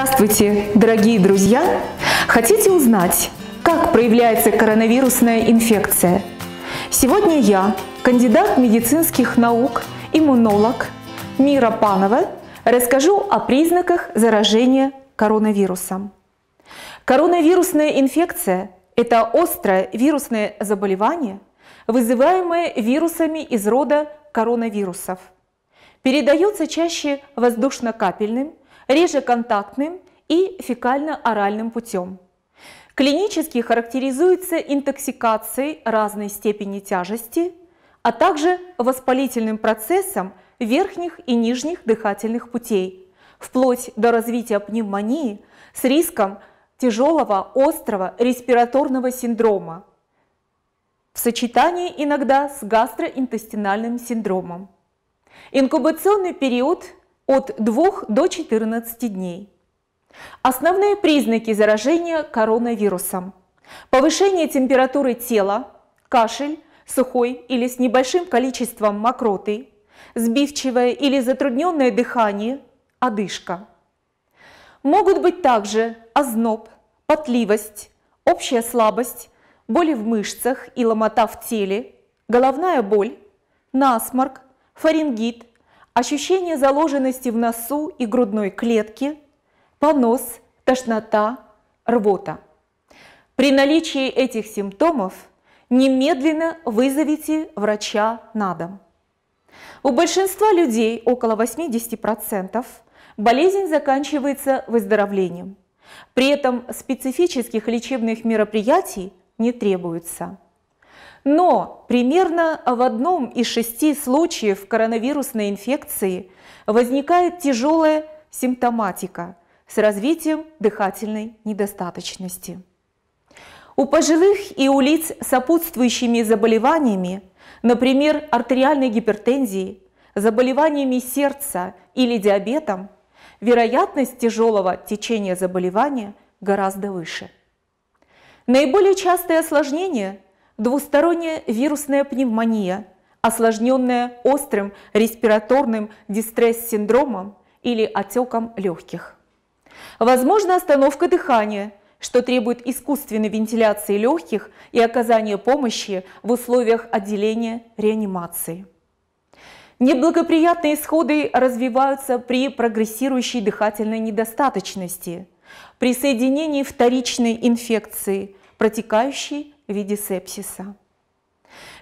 Здравствуйте, дорогие друзья! Хотите узнать, как проявляется коронавирусная инфекция? Сегодня я, кандидат медицинских наук, иммунолог Мира Панова, расскажу о признаках заражения коронавирусом. Коронавирусная инфекция – это острое вирусное заболевание, вызываемое вирусами из рода коронавирусов. Передается чаще воздушно-капельным – реже контактным и фекально-оральным путем. Клинически характеризуется интоксикацией разной степени тяжести, а также воспалительным процессом верхних и нижних дыхательных путей, вплоть до развития пневмонии с риском тяжелого острого респираторного синдрома в сочетании иногда с гастроинтестинальным синдромом. Инкубационный период от 2 до 14 дней. Основные признаки заражения коронавирусом. Повышение температуры тела, кашель, сухой или с небольшим количеством мокроты, сбивчивое или затрудненное дыхание, одышка. Могут быть также озноб, потливость, общая слабость, боли в мышцах и ломота в теле, головная боль, насморк, фарингит, ощущение заложенности в носу и грудной клетке, понос, тошнота, рвота. При наличии этих симптомов немедленно вызовите врача на дом. У большинства людей, около 80%, болезнь заканчивается выздоровлением. При этом специфических лечебных мероприятий не требуется. Но примерно в одном из шести случаев коронавирусной инфекции возникает тяжелая симптоматика с развитием дыхательной недостаточности. У пожилых и у лиц с сопутствующими заболеваниями, например, артериальной гипертензией, заболеваниями сердца или диабетом, вероятность тяжелого течения заболевания гораздо выше. Наиболее частые осложнения двусторонняя вирусная пневмония, осложненная острым респираторным дистресс-синдромом или отеком легких. Возможна остановка дыхания, что требует искусственной вентиляции легких и оказания помощи в условиях отделения реанимации. Неблагоприятные исходы развиваются при прогрессирующей дыхательной недостаточности, при соединении вторичной инфекции, протекающей в виде сепсиса.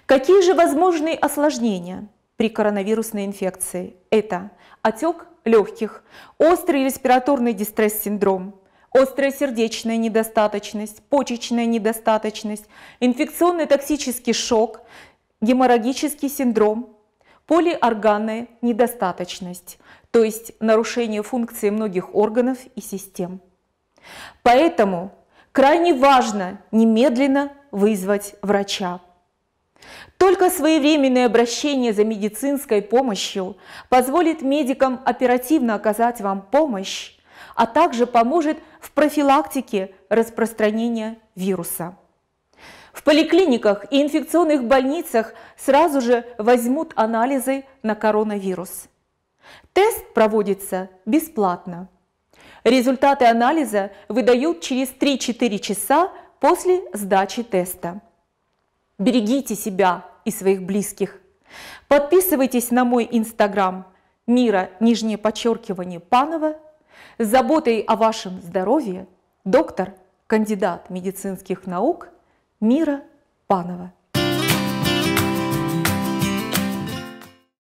Какие же возможные осложнения при коронавирусной инфекции? Это отек легких, острый респираторный дистресс-синдром, острая сердечная недостаточность, почечная недостаточность, инфекционный токсический шок, геморрагический синдром, полиорганная недостаточность, то есть нарушение функции многих органов и систем. Поэтому крайне важно немедленно вызвать врача. Только своевременное обращение за медицинской помощью позволит медикам оперативно оказать вам помощь, а также поможет в профилактике распространения вируса. В поликлиниках и инфекционных больницах сразу же возьмут анализы на коронавирус. Тест проводится бесплатно. Результаты анализа выдают через 3-4 часа после сдачи теста. Берегите себя и своих близких. Подписывайтесь на мой инстаграм мира нижнее подчеркивание панова. С заботой о вашем здоровье доктор, кандидат медицинских наук Мира Панова.